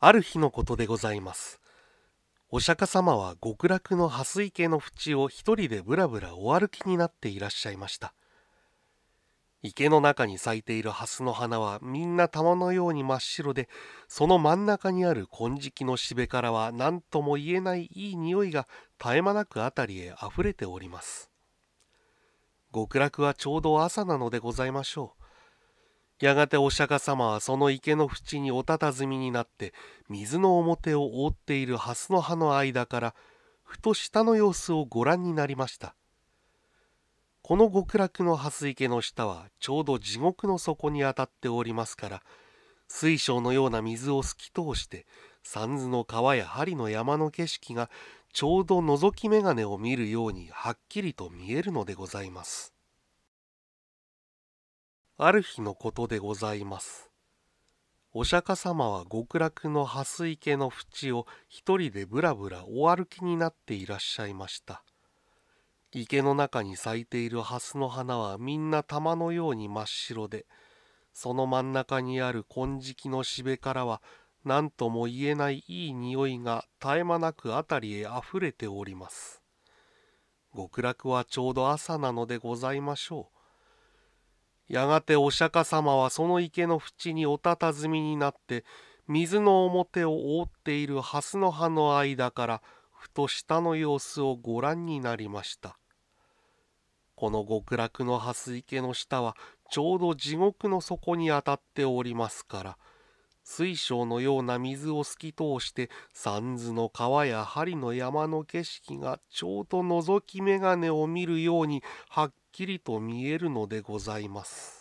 ある日のことでございますお釈迦様は極楽の蓮池の淵を一人でぶらぶらお歩きになっていらっしゃいました池の中に咲いている蓮の花はみんな玉のように真っ白でその真ん中にある金色のしべからは何とも言えないいい匂いが絶え間なく辺りへあふれております極楽はちょうど朝なのでございましょうやがてお釈迦様はその池の縁におたたずみになって水の表を覆っている蓮の葉の間からふと下の様子をご覧になりましたこの極楽の蓮池の下はちょうど地獄の底にあたっておりますから水晶のような水を透き通して三途の川や針の山の景色がちょうど覗き眼鏡を見るようにはっきりと見えるのでございます。ある日のことでございますお釈迦様は極楽の蓮池の淵を一人でぶらぶらお歩きになっていらっしゃいました池の中に咲いている蓮の花はみんな玉のように真っ白でその真ん中にある金色のしべからは何とも言えないいい匂いが絶え間なく辺りへあふれております極楽はちょうど朝なのでございましょうやがてお釈迦様はその池の縁におたたずみになって水の表を覆っているハスの葉の間からふと下の様子をご覧になりましたこの極楽のハス池の下はちょうど地獄の底にあたっておりますから水晶のような水を透き通して三途の川や針の山の景色がちょうど覗き眼鏡を見るようにはっきりと見えるのでございます。